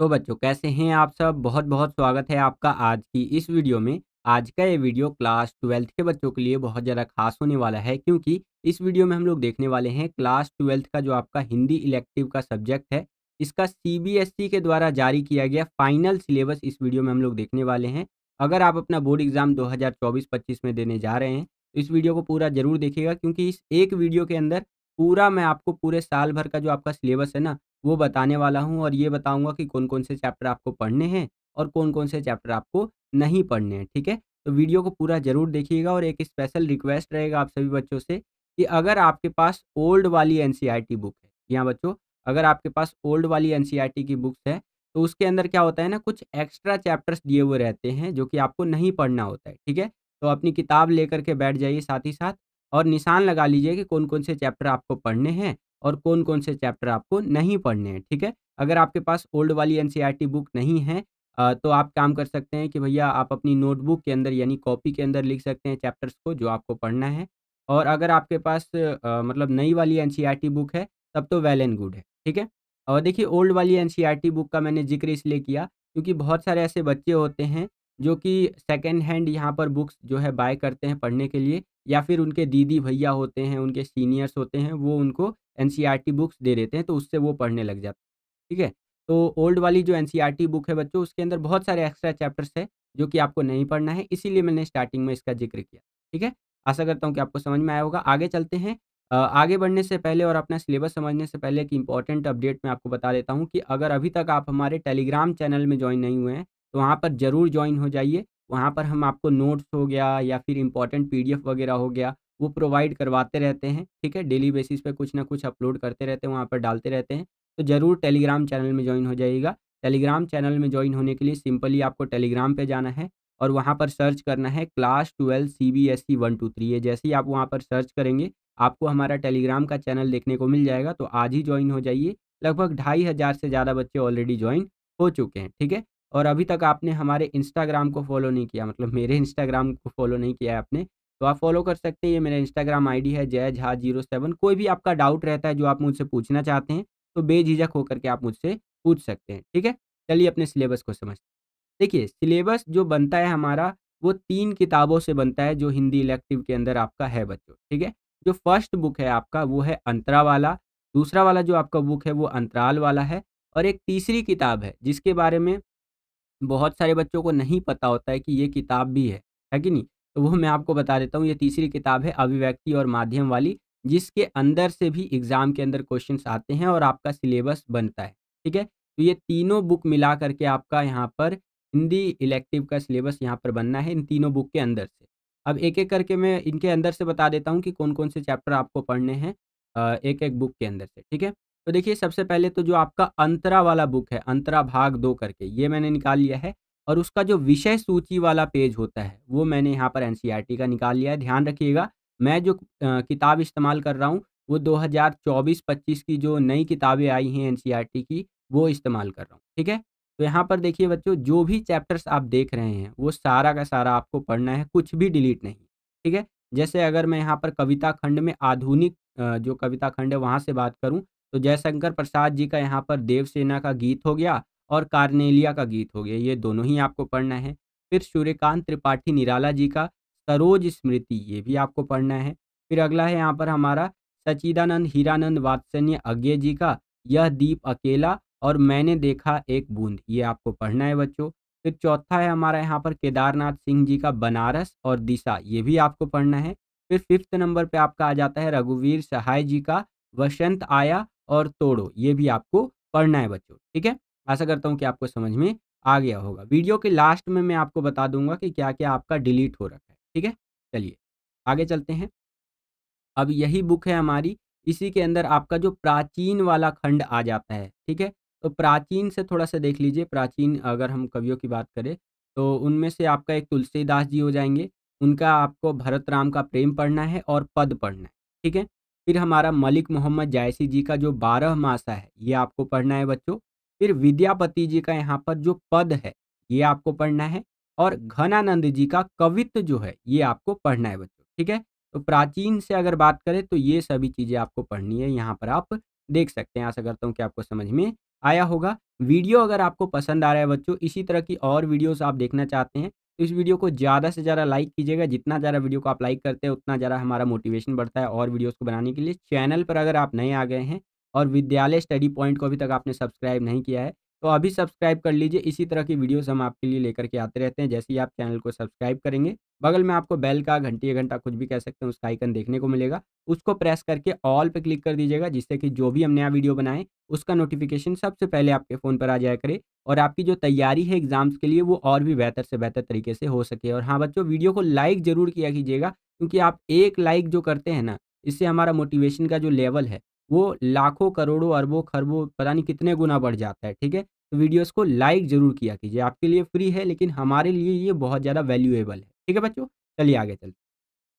तो बच्चों कैसे हैं आप सब बहुत बहुत स्वागत है आपका आज की इस वीडियो में आज का ये वीडियो क्लास ट्वेल्थ के बच्चों के लिए बहुत ज़्यादा खास होने वाला है क्योंकि इस वीडियो में हम लोग देखने वाले हैं क्लास ट्वेल्थ का जो आपका हिंदी इलेक्टिव का सब्जेक्ट है इसका सी e के द्वारा जारी किया गया फाइनल सिलेबस इस वीडियो में हम लोग देखने वाले हैं अगर आप अपना बोर्ड एग्जाम दो हज़ार में देने जा रहे हैं तो इस वीडियो को पूरा जरूर देखिएगा क्योंकि इस एक वीडियो के अंदर पूरा मैं आपको पूरे साल भर का जो आपका सिलेबस है ना वो बताने वाला हूँ और ये बताऊँगा कि कौन कौन से चैप्टर आपको पढ़ने हैं और कौन कौन से चैप्टर आपको नहीं पढ़ने हैं ठीक है तो वीडियो को पूरा ज़रूर देखिएगा और एक स्पेशल रिक्वेस्ट रहेगा आप सभी बच्चों से कि अगर आपके पास ओल्ड वाली एन बुक है यहाँ बच्चों अगर आपके पास ओल्ड वाली एन की बुक्स है तो उसके अंदर क्या होता है ना कुछ एक्स्ट्रा चैप्टर्स दिए हुए रहते हैं जो कि आपको नहीं पढ़ना होता है ठीक है तो अपनी किताब लेकर के बैठ जाइए साथ ही साथ और निशान लगा लीजिए कि कौन कौन से चैप्टर आपको पढ़ने हैं और कौन कौन से चैप्टर आपको नहीं पढ़ने हैं ठीक है अगर आपके पास ओल्ड वाली एन e बुक नहीं है तो आप काम कर सकते हैं कि भैया आप अपनी नोटबुक के अंदर यानी कॉपी के अंदर लिख सकते हैं चैप्टर्स को जो आपको पढ़ना है और अगर आपके पास आ, मतलब नई वाली एन e बुक है तब तो वेल एंड गुड है ठीक है और देखिए ओल्ड वाली एन e बुक का मैंने जिक्र इसलिए किया क्योंकि बहुत सारे ऐसे बच्चे होते हैं जो कि सेकेंड हैंड यहाँ पर बुक्स जो है बाय करते हैं पढ़ने के लिए या फिर उनके दीदी भैया होते हैं उनके सीनियर्स होते हैं वो उनको एन e बुक्स दे देते हैं तो उससे वो पढ़ने लग जाते हैं ठीक है तो ओल्ड वाली जो एन e बुक है बच्चों उसके अंदर बहुत सारे एक्स्ट्रा चैप्टर्स है जो कि आपको नहीं पढ़ना है इसीलिए मैंने स्टार्टिंग में इसका जिक्र किया ठीक है आशा करता हूँ कि आपको समझ में आया होगा आगे चलते हैं आगे बढ़ने से पहले और अपना सिलेबस समझने से पहले एक इंपॉर्टेंट अपडेट मैं आपको बता देता हूँ कि अगर अभी तक आप हमारे टेलीग्राम चैनल में ज्वाइन नहीं हुए हैं तो वहाँ पर ज़रूर ज्वाइन हो जाइए वहाँ पर हम आपको नोट्स हो गया या फिर इम्पॉर्टेंट पी वगैरह हो गया वो प्रोवाइड करवाते रहते हैं ठीक है डेली बेसिस पे कुछ ना कुछ अपलोड करते रहते हैं वहाँ पर डालते रहते हैं तो ज़रूर टेलीग्राम चैनल में ज्वाइन हो जाइएगा टेलीग्राम चैनल में ज्वाइन होने के लिए सिंपली आपको टेलीग्राम पे जाना है और वहाँ पर सर्च करना है class twelve C B S E one two three है जैसे ही आप वहाँ पर सर्च करेंगे आपको हमारा टेलीग्राम का चैनल देखने को मिल जाएगा तो आज ही ज्वाइन हो जाइए लगभग ढाई हज़ार से ज़्यादा बच्चे ऑलरेडी ज्वाइन हो चुके हैं ठीक है और अभी तक आपने हमारे इंस्टाग्राम को फॉलो नहीं किया मतलब मेरे इंस्टाग्राम को फॉलो नहीं किया है आपने तो आप फॉलो कर सकते हैं ये मेरा इंस्टाग्राम आईडी है जय झा जीरो सेवन कोई भी आपका डाउट रहता है जो आप मुझसे पूछना चाहते हैं तो बेझिझक होकर के आप मुझसे पूछ सकते हैं ठीक है चलिए अपने सिलेबस को समझते हैं देखिए सिलेबस जो बनता है हमारा वो तीन किताबों से बनता है जो हिंदी इलेक्टिव के अंदर आपका है बच्चों ठीक है जो फर्स्ट बुक है आपका वो है अंतरा वाला दूसरा वाला जो आपका बुक है वो अंतराल वाला है और एक तीसरी किताब है जिसके बारे में बहुत सारे बच्चों को नहीं पता होता है कि ये किताब भी है है कि नहीं तो वो मैं आपको बता देता हूँ ये तीसरी किताब है अभिव्यक्ति और माध्यम वाली जिसके अंदर से भी एग्ज़ाम के अंदर क्वेश्चन आते हैं और आपका सिलेबस बनता है ठीक है तो ये तीनों बुक मिला करके आपका यहाँ पर हिंदी इलेक्टिव का सिलेबस यहाँ पर बनना है इन तीनों बुक के अंदर से अब एक एक करके मैं इनके अंदर से बता देता हूँ कि कौन कौन से चैप्टर आपको पढ़ने हैं एक एक बुक के अंदर से ठीक है तो देखिए सबसे पहले तो जो आपका अंतरा वाला बुक है अंतरा भाग दो करके ये मैंने निकाल लिया है और उसका जो विषय सूची वाला पेज होता है वो मैंने यहाँ पर एन e का निकाल लिया है ध्यान रखिएगा मैं जो किताब इस्तेमाल कर रहा हूँ वो 2024-25 की जो नई किताबें आई हैं एन e की वो इस्तेमाल कर रहा हूँ ठीक है तो यहाँ पर देखिए बच्चों जो भी चैप्टर्स आप देख रहे हैं वो सारा का सारा आपको पढ़ना है कुछ भी डिलीट नहीं ठीक है जैसे अगर मैं यहाँ पर कविता खंड में आधुनिक जो कविता खंड है वहाँ से बात करूँ तो जयशंकर प्रसाद जी का यहाँ पर देवसेना का गीत हो गया और कार्नेलिया का गीत हो गया ये दोनों ही आपको पढ़ना है फिर सूर्यकांत त्रिपाठी निराला जी का सरोज स्मृति ये भी आपको पढ़ना है फिर अगला है यहाँ पर हमारा सचिदानंद हीरानंद वात्सन्य अज्ञे जी का यह दीप अकेला और मैंने देखा एक बूंद ये आपको पढ़ना है बच्चों फिर चौथा है हमारा यहाँ पर केदारनाथ सिंह जी का बनारस और दिशा ये भी आपको पढ़ना है फिर फिफ्थ नंबर पे आपका आ जाता है रघुवीर सहाय जी का वसंत आया और तोड़ो ये भी आपको पढ़ना है बच्चों ठीक है आशा करता हूँ कि आपको समझ में आ गया होगा वीडियो के लास्ट में मैं आपको बता दूंगा कि क्या क्या आपका डिलीट हो रखा है ठीक है चलिए आगे चलते हैं अब यही बुक है हमारी इसी के अंदर आपका जो प्राचीन वाला खंड आ जाता है ठीक है तो प्राचीन से थोड़ा सा देख लीजिए प्राचीन अगर हम कवियों की बात करें तो उनमें से आपका एक तुलसीदास जी हो जाएंगे उनका आपको भरत राम का प्रेम पढ़ना है और पद पढ़ना है ठीक है फिर हमारा मलिक मोहम्मद जायसी जी का जो बारह मासा है ये आपको पढ़ना है बच्चों फिर विद्यापति जी का यहाँ पर जो पद है ये आपको पढ़ना है और घनानंद जी का कवित्व जो है ये आपको पढ़ना है बच्चों ठीक है तो प्राचीन से अगर बात करें तो ये सभी चीज़ें आपको पढ़नी है यहाँ पर आप देख सकते हैं आशा करता हूँ कि आपको समझ में आया होगा वीडियो अगर आपको पसंद आ रहा है बच्चों इसी तरह की और वीडियोस आप देखना चाहते हैं तो इस वीडियो को ज़्यादा से ज़्यादा लाइक कीजिएगा जितना ज़्यादा वीडियो को आप लाइक करते हैं उतना ज़्यादा हमारा मोटिवेशन बढ़ता है और वीडियोस को बनाने के लिए चैनल पर अगर आप नए आ गए हैं और विद्यालय स्टडी पॉइंट को अभी तक आपने सब्सक्राइब नहीं किया है तो अभी सब्सक्राइब कर लीजिए इसी तरह की वीडियोस हम आपके लिए लेकर के आते रहते हैं जैसे ही आप चैनल को सब्सक्राइब करेंगे बगल में आपको बेल का घंटी घंटा कुछ भी कह सकते हैं उसका आइकन देखने को मिलेगा उसको प्रेस करके ऑल पे क्लिक कर दीजिएगा जिससे कि जो भी हम नया वीडियो बनाएं उसका नोटिफिकेशन सबसे पहले आपके फ़ोन पर आ जाया करे और आपकी जो तैयारी है एग्जाम्स के लिए वो और भी बेहतर से बेहतर तरीके से हो सके और हाँ बच्चों वीडियो को लाइक ज़रूर किया कीजिएगा क्योंकि आप एक लाइक जो करते हैं ना इससे हमारा मोटिवेशन का जो लेवल है वो लाखों करोड़ों अरबों खरबों पता नहीं कितने गुना बढ़ जाता है ठीक है तो वीडियोस को लाइक ज़रूर किया कीजिए आपके लिए फ्री है लेकिन हमारे लिए ये बहुत ज़्यादा वैल्यूएबल है ठीक है बच्चों चलिए आगे चलते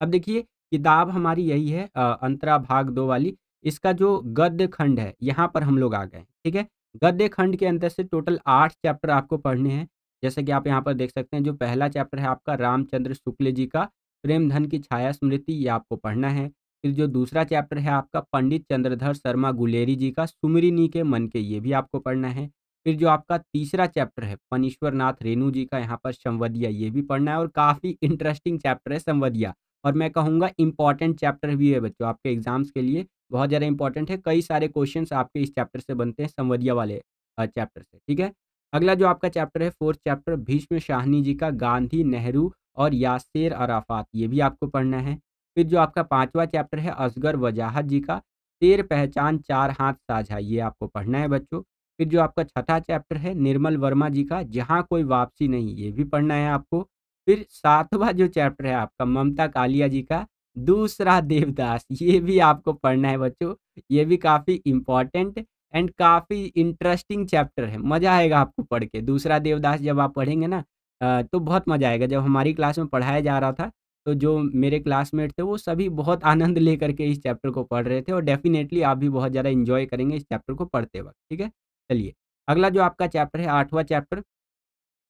अब देखिए किताब हमारी यही है अंतरा भाग दो वाली इसका जो गद्य खंड है यहाँ पर हम लोग आ गए ठीक है गद्य खंड के अंदर से टोटल आठ चैप्टर आपको पढ़ने हैं जैसे कि आप यहाँ पर देख सकते हैं जो पहला चैप्टर है आपका रामचंद्र शुक्ल जी का प्रेम धन की छाया स्मृति ये आपको पढ़ना है फिर जो दूसरा चैप्टर है आपका पंडित चंद्रधर शर्मा गुलेरी जी का सुमरिनी के मन के ये भी आपको पढ़ना है फिर जो आपका तीसरा चैप्टर है पनीश्वर नाथ रेणु जी का यहाँ पर संवदिया ये भी पढ़ना है और काफ़ी इंटरेस्टिंग चैप्टर है संवदिया और मैं कहूँगा इंपॉर्टेंट चैप्टर भी है बच्चों आपके एग्जाम्स के लिए बहुत ज़्यादा इंपॉर्टेंट है कई सारे क्वेश्चन आपके इस चैप्टर से बनते हैं संवदिया वाले चैप्टर से ठीक है अगला जो आपका चैप्टर है फोर्थ चैप्टर भीष्म शाहनी जी का गांधी नेहरू और यासेर अराफात ये भी आपको पढ़ना है फिर जो आपका पांचवा चैप्टर है असगर वजाहत जी का तेर पहचान चार हाथ साझा ये आपको पढ़ना है बच्चों फिर जो आपका छठा चैप्टर है निर्मल वर्मा जी का जहाँ कोई वापसी नहीं ये भी पढ़ना है आपको फिर सातवा जो चैप्टर है आपका ममता कालिया जी का दूसरा देवदास ये भी आपको पढ़ना है बच्चों ये भी काफ़ी इम्पॉर्टेंट एंड काफ़ी इंटरेस्टिंग चैप्टर है मज़ा आएगा आपको पढ़ के दूसरा देवदास जब आप पढ़ेंगे ना तो बहुत मज़ा आएगा जब हमारी क्लास में पढ़ाया जा रहा था तो जो मेरे क्लासमेट थे वो सभी बहुत आनंद ले करके इस चैप्टर को पढ़ रहे थे और डेफिनेटली आप भी बहुत ज़्यादा इन्जॉय करेंगे इस चैप्टर को पढ़ते वक्त ठीक है चलिए अगला जो आपका चैप्टर है आठवां चैप्टर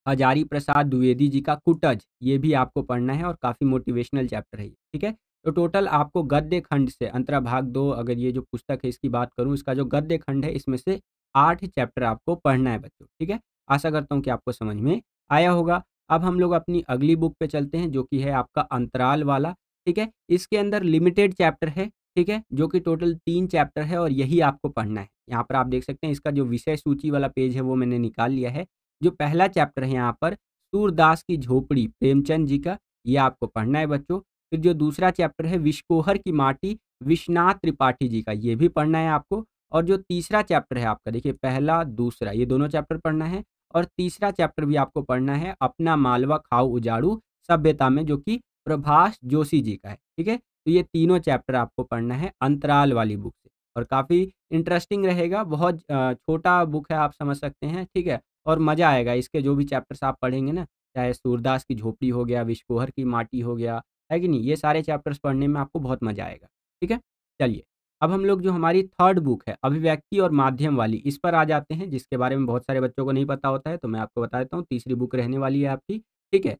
हजारी प्रसाद द्विवेदी जी का कुटज ये भी आपको पढ़ना है और काफ़ी मोटिवेशनल चैप्टर है ठीक है तो टोटल आपको गद्य खंड से अंतरा भाग दो अगर ये जो पुस्तक है इसकी बात करूँ इसका जो गद्य खंड है इसमें से आठ चैप्टर आपको पढ़ना है बच्चों ठीक है आशा करता हूँ कि आपको समझ में आया होगा अब हम लोग अपनी अगली बुक पे चलते हैं जो कि है आपका अंतराल वाला ठीक है इसके अंदर लिमिटेड चैप्टर है ठीक है जो कि टोटल तीन चैप्टर है और यही आपको पढ़ना है यहाँ पर आप देख सकते हैं इसका जो विषय सूची वाला पेज है वो मैंने निकाल लिया है जो पहला चैप्टर है यहाँ पर सूरदास की झोपड़ी प्रेमचंद जी का ये आपको पढ़ना है बच्चों फिर जो दूसरा चैप्टर है विश्कोहर की माटी विश्वनाथ त्रिपाठी जी का ये भी पढ़ना है आपको और जो तीसरा चैप्टर है आपका देखिए पहला दूसरा ये दोनों चैप्टर पढ़ना है और तीसरा चैप्टर भी आपको पढ़ना है अपना मालवा खाओ उजाड़ू सभ्यता में जो कि प्रभाष जोशी जी का है ठीक है तो ये तीनों चैप्टर आपको पढ़ना है अंतराल वाली बुक से और काफ़ी इंटरेस्टिंग रहेगा बहुत छोटा बुक है आप समझ सकते हैं ठीक है और मज़ा आएगा इसके जो भी चैप्टर्स आप पढ़ेंगे ना चाहे सूरदास की झोपड़ी हो गया विश्वोहर की माटी हो गया है कि नहीं ये सारे चैप्टर्स पढ़ने में आपको बहुत मज़ा आएगा ठीक है चलिए अब हम लोग जो हमारी थर्ड बुक है अभिव्यक्ति और माध्यम वाली इस पर आ जाते हैं जिसके बारे में बहुत सारे बच्चों को नहीं पता होता है तो मैं आपको बता देता हूँ तीसरी बुक रहने वाली है आपकी ठीक है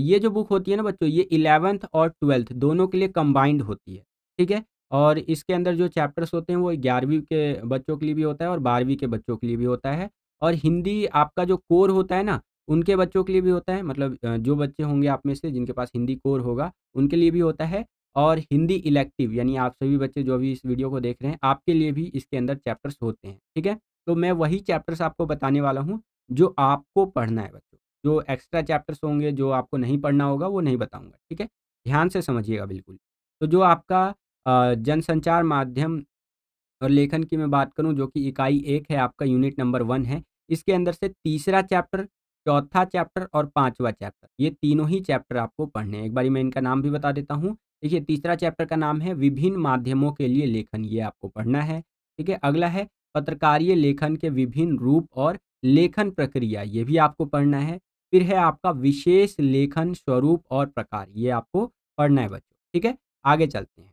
ये जो बुक होती है ना बच्चों ये इलेवंथ और ट्वेल्थ दोनों के लिए कंबाइंड होती है ठीक है और इसके अंदर जो चैप्टर्स होते हैं वो ग्यारहवीं के बच्चों के लिए भी होता है और बारहवीं के बच्चों के लिए भी होता है और हिंदी आपका जो कोर होता है ना उनके बच्चों के लिए भी होता है मतलब जो बच्चे होंगे आप में से जिनके पास हिंदी कोर होगा उनके लिए भी होता है और हिंदी इलेक्टिव यानी आप सभी बच्चे जो भी इस वीडियो को देख रहे हैं आपके लिए भी इसके अंदर चैप्टर्स होते हैं ठीक है तो मैं वही चैप्टर्स आपको बताने वाला हूँ जो आपको पढ़ना है बच्चों जो एक्स्ट्रा चैप्टर्स होंगे जो आपको नहीं पढ़ना होगा वो नहीं बताऊँगा ठीक है ध्यान से समझिएगा बिल्कुल तो जो आपका जनसंचार माध्यम और लेखन की मैं बात करूँ जो कि इकाई एक है आपका यूनिट नंबर वन है इसके अंदर से तीसरा चैप्टर चौथा चैप्टर और पांचवा चैप्टर ये तीनों ही चैप्टर आपको पढ़ने हैं एक बार मैं इनका नाम भी बता देता हूँ देखिए तीसरा चैप्टर का नाम है विभिन्न माध्यमों के लिए लेखन ये आपको पढ़ना है ठीक है अगला है पत्रकारीय लेखन के विभिन्न रूप और लेखन प्रक्रिया ये भी आपको पढ़ना है फिर है आपका विशेष लेखन स्वरूप और प्रकार ये आपको पढ़ना है बच्चों ठीक है आगे चलते हैं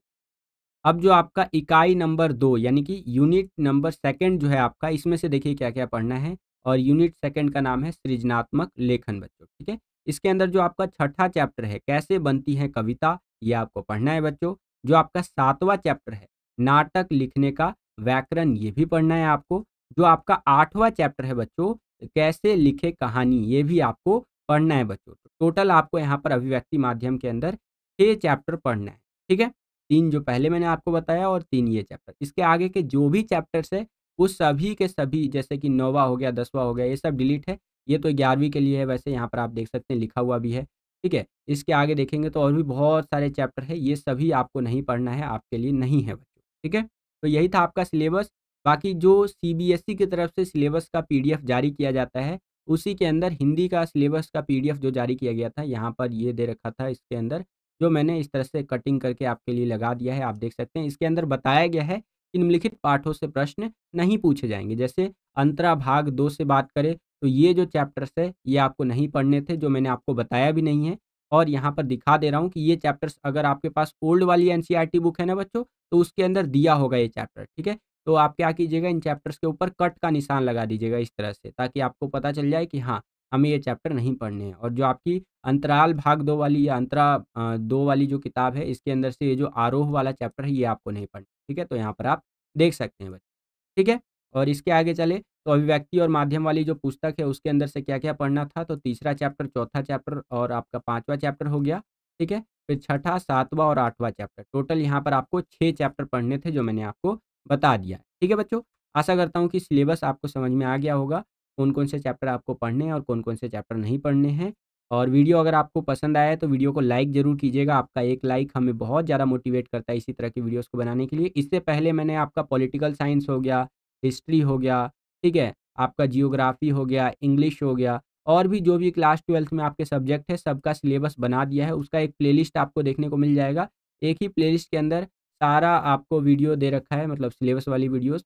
अब जो आपका इकाई नंबर दो यानी कि यूनिट नंबर सेकंड जो है आपका इसमें से देखिए क्या क्या पढ़ना है और यूनिट सेकंड का नाम है सृजनात्मक लेखन बच्चों ठीक है इसके अंदर जो आपका छठा चैप्टर है कैसे बनती है कविता ये आपको पढ़ना है बच्चों जो आपका सातवां चैप्टर है नाटक लिखने का व्याकरण ये भी पढ़ना है आपको जो आपका आठवां चैप्टर है बच्चों कैसे लिखे कहानी ये भी आपको पढ़ना है बच्चों टोटल आपको यहाँ पर अभिव्यक्ति माध्यम के अंदर छः चैप्टर पढ़ना है ठीक है तीन जो पहले मैंने आपको बताया और तीन ये चैप्टर इसके आगे के जो भी चैप्टर्स है वो सभी के सभी जैसे कि नौवा हो गया दसवा हो गया ये सब डिलीट है ये तो ग्यारहवीं के लिए है वैसे यहाँ पर आप देख सकते हैं लिखा हुआ भी है ठीक है इसके आगे देखेंगे तो और भी बहुत सारे चैप्टर है ये सभी आपको नहीं पढ़ना है आपके लिए नहीं है बच्चों ठीक है तो यही था आपका सिलेबस बाकी जो सी की तरफ से सिलेबस का पी जारी किया जाता है उसी के अंदर हिंदी का सिलेबस का एफ जो जारी किया गया था यहाँ पर ये दे रखा था इसके अंदर जो मैंने इस तरह से कटिंग करके आपके लिए लगा दिया है आप देख सकते हैं इसके अंदर बताया गया है कि निम्नलिखित पाठों से प्रश्न नहीं पूछे जाएंगे जैसे अंतरा भाग दो से बात करें तो ये जो चैप्टर्स है ये आपको नहीं पढ़ने थे जो मैंने आपको बताया भी नहीं है और यहाँ पर दिखा दे रहा हूँ कि ये चैप्टर्स अगर आपके पास ओल्ड वाली एन बुक है ना बच्चों तो उसके अंदर दिया होगा ये चैप्टर ठीक है तो आप क्या कीजिएगा इन चैप्टर्स के ऊपर कट का निशान लगा दीजिएगा इस तरह से ताकि आपको पता चल जाए कि हाँ हमें ये चैप्टर नहीं पढ़ने हैं और जो आपकी अंतराल भाग दो वाली या अंतरा दो वाली जो किताब है इसके अंदर से ये जो आरोह वाला चैप्टर है ये आपको नहीं पढ़ना ठीक है तो यहाँ पर आप देख सकते हैं बच्चे ठीक है और इसके आगे चले तो अभिव्यक्ति और माध्यम वाली जो पुस्तक है उसके अंदर से क्या क्या पढ़ना था तो तीसरा चैप्टर चौथा चैप्टर और आपका पाँचवा चैप्टर हो गया ठीक है फिर छठा सातवां और आठवां चैप्टर टोटल यहाँ पर आपको छः चैप्टर पढ़ने थे जो मैंने आपको बता दिया ठीक है बच्चों आशा करता हूँ कि सिलेबस आपको समझ में आ गया होगा कौन कौन से चैप्टर आपको पढ़ने हैं और कौन कौन से चैप्टर नहीं पढ़ने हैं और वीडियो अगर आपको पसंद आया है तो वीडियो को लाइक ज़रूर कीजिएगा आपका एक लाइक हमें बहुत ज़्यादा मोटिवेट करता है इसी तरह की वीडियोस को बनाने के लिए इससे पहले मैंने आपका पॉलिटिकल साइंस हो गया हिस्ट्री हो गया ठीक है आपका जियोग्राफी हो गया इंग्लिश हो गया और भी जो भी क्लास ट्वेल्थ में आपके सब्जेक्ट है सबका सिलेबस बना दिया है उसका एक प्लेलिस्ट आपको देखने को मिल जाएगा एक ही प्लेलिस्ट के अंदर सारा आपको वीडियो दे रखा है मतलब सिलेबस वाली वीडियोस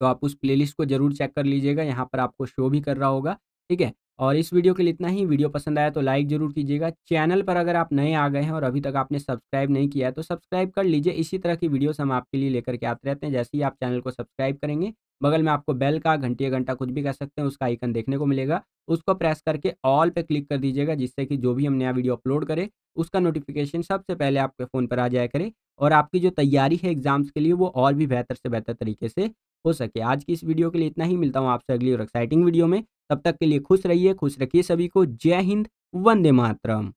तो आप उस प्लेलिस्ट को जरूर चेक कर लीजिएगा यहाँ पर आपको शो भी कर रहा होगा ठीक है और इस वीडियो के लिए इतना ही वीडियो पसंद आया तो लाइक जरूर कीजिएगा चैनल पर अगर आप नए आ गए हैं और अभी तक आपने सब्सक्राइब नहीं किया है तो सब्सक्राइब कर लीजिए इसी तरह की वीडियोस हम आपके लिए लेकर के आते रहते हैं जैसे ही आप चैनल को सब्सक्राइब करेंगे बगल में आपको बेल का घंटी घंटा कुछ भी कह सकते हैं उसका आइकन देखने को मिलेगा उसको प्रेस करके ऑल पर क्लिक कर दीजिएगा जिससे कि जो भी हम नया वीडियो अपलोड करें उसका नोटिफिकेशन सबसे पहले आपके फ़ोन पर आ जाए करे और आपकी जो तैयारी है एग्जाम्स के लिए वो और भी बेहतर से बेहतर तरीके से हो सके आज की इस वीडियो के लिए इतना ही मिलता हूँ आपसे अगली और एक्साइटिंग वीडियो में तब तक के लिए खुश रहिए खुश रखिए सभी को जय हिंद वंदे मातरम